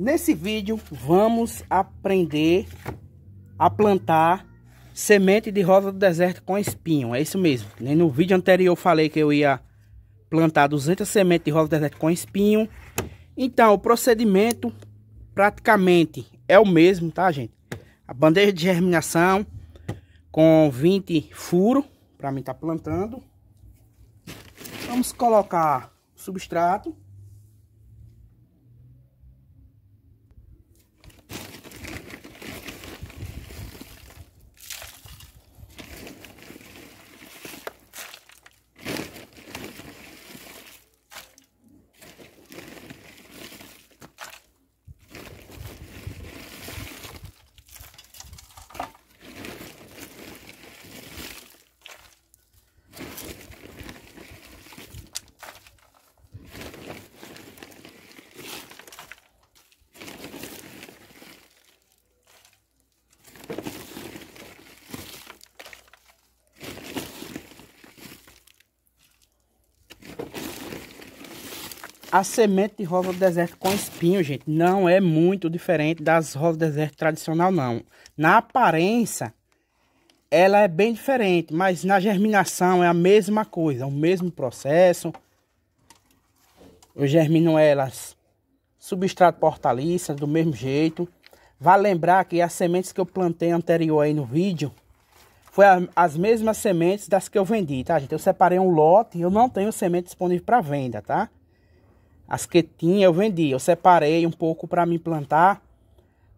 Nesse vídeo vamos aprender a plantar semente de rosa do deserto com espinho. É isso mesmo. Nem né, no vídeo anterior eu falei que eu ia plantar 200 sementes de rosa do deserto com espinho. Então, o procedimento praticamente é o mesmo, tá, gente? A bandeja de germinação com 20 furos para mim tá plantando. Vamos colocar substrato. A semente de rosa do deserto com espinho, gente, não é muito diferente das rosas do deserto tradicional, não. Na aparência, ela é bem diferente, mas na germinação é a mesma coisa, o mesmo processo. Eu germino elas substrato portaliça, do mesmo jeito. Vale lembrar que as sementes que eu plantei anterior aí no vídeo, foi a, as mesmas sementes das que eu vendi, tá, gente? Eu separei um lote, e eu não tenho semente disponível para venda, tá? As que tinha eu vendi, eu separei um pouco para me plantar,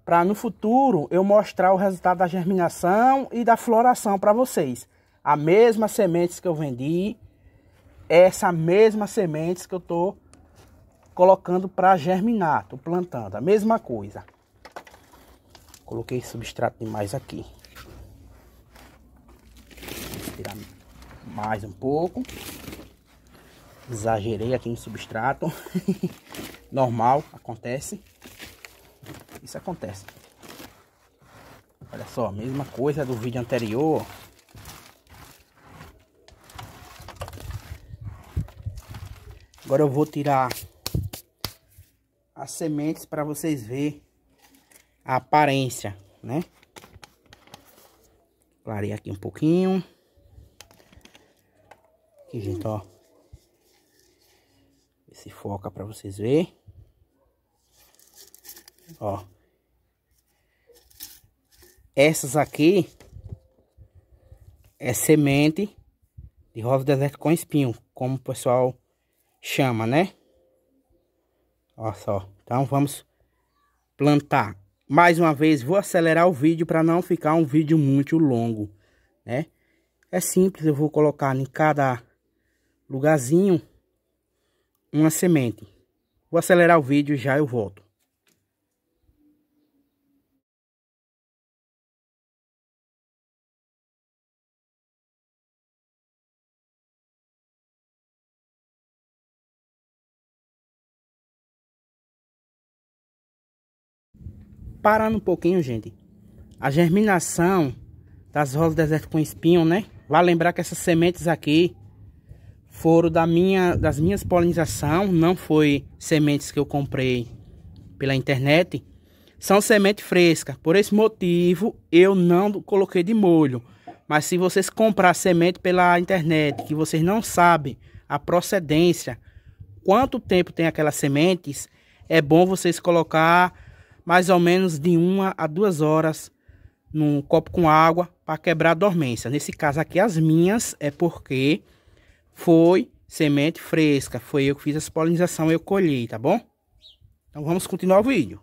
para no futuro eu mostrar o resultado da germinação e da floração para vocês. A mesma sementes que eu vendi, essa mesma sementes que eu tô colocando para germinar, tô plantando, a mesma coisa. Coloquei substrato demais aqui. Vou tirar mais um pouco. Exagerei aqui no substrato. Normal, acontece. Isso acontece. Olha só, mesma coisa do vídeo anterior. Agora eu vou tirar as sementes para vocês verem a aparência, né? Clarei aqui um pouquinho. Aqui, gente, ó. Se foca para vocês verem. Ó. Essas aqui é semente de rosa deserto com espinho, como o pessoal chama, né? Olha só. Então vamos plantar. Mais uma vez, vou acelerar o vídeo para não ficar um vídeo muito longo, né? É simples, eu vou colocar em cada lugarzinho uma semente. Vou acelerar o vídeo e já eu volto. Parando um pouquinho, gente. A germinação das rosas deserto com espinho, né? Vai lembrar que essas sementes aqui foram da minha, das minhas polinização, não foi sementes que eu comprei pela internet. São semente fresca. Por esse motivo, eu não coloquei de molho. Mas se vocês comprar semente pela internet, que vocês não sabem a procedência, quanto tempo tem aquelas sementes, é bom vocês colocar mais ou menos de uma a duas horas num copo com água para quebrar a dormência. Nesse caso aqui, as minhas é porque foi semente fresca. Foi eu que fiz essa polinização, eu colhi, tá bom? Então vamos continuar o vídeo.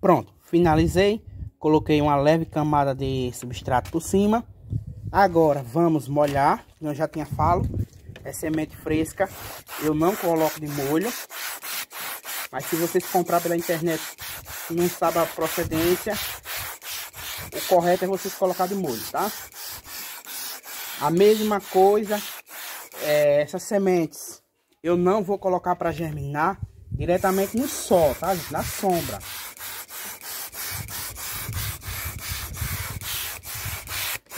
Pronto, finalizei. Coloquei uma leve camada de substrato por cima. Agora vamos molhar. Eu já tinha falo. É semente fresca. Eu não coloco de molho. Mas se vocês comprar pela internet não sabe a procedência, o correto é vocês colocar de molho, tá? A mesma coisa, é, essas sementes eu não vou colocar para germinar diretamente no sol, tá? Na sombra.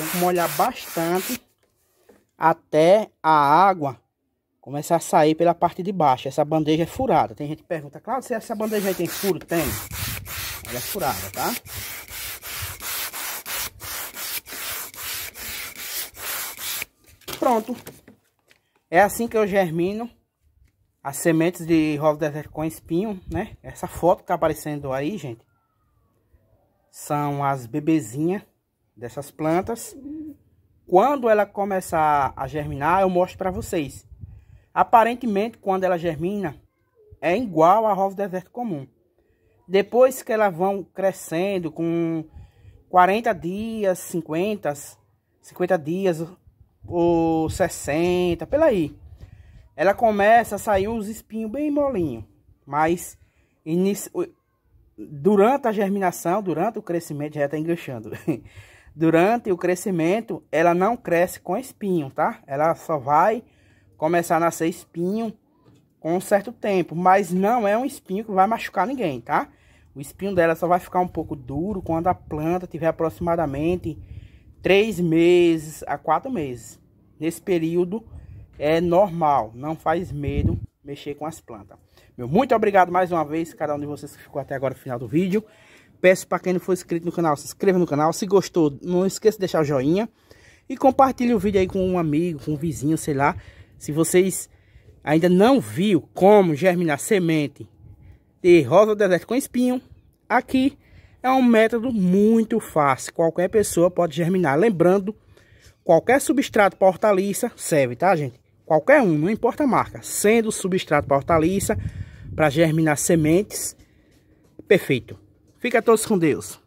Tem que molhar bastante até a água começar a sair pela parte de baixo. Essa bandeja é furada. Tem gente que pergunta, claro, se essa bandeja aí tem furo? Tem. Ela é furada, tá? Pronto. É assim que eu germino as sementes de rosa deserto com espinho, né? Essa foto que tá aparecendo aí, gente, são as bebezinhas dessas plantas. Quando ela começar a germinar, eu mostro para vocês. Aparentemente, quando ela germina, é igual a rosa deserto comum. Depois que elas vão crescendo com 40 dias, 50, 50 dias ou 60, pela aí. Ela começa a sair uns espinhos bem molinho, mas durante a germinação, durante o crescimento já está enganchando. durante o crescimento, ela não cresce com espinho, tá? Ela só vai começar a nascer espinho com um certo tempo, mas não é um espinho que vai machucar ninguém, tá? O espinho dela só vai ficar um pouco duro quando a planta tiver aproximadamente 3 meses a 4 meses. Nesse período é normal, não faz medo mexer com as plantas. Meu muito obrigado mais uma vez, cada um de vocês que ficou até agora no final do vídeo peço para quem não for inscrito no canal, se inscreva no canal. Se gostou, não esqueça de deixar o joinha. E compartilhe o vídeo aí com um amigo, com um vizinho, sei lá. Se vocês ainda não viu como germinar semente de rosa do deserto com espinho, aqui é um método muito fácil. Qualquer pessoa pode germinar. Lembrando, qualquer substrato para hortaliça serve, tá, gente? Qualquer um, não importa a marca. Sendo substrato para hortaliça, para germinar sementes, perfeito. Fica todos com Deus.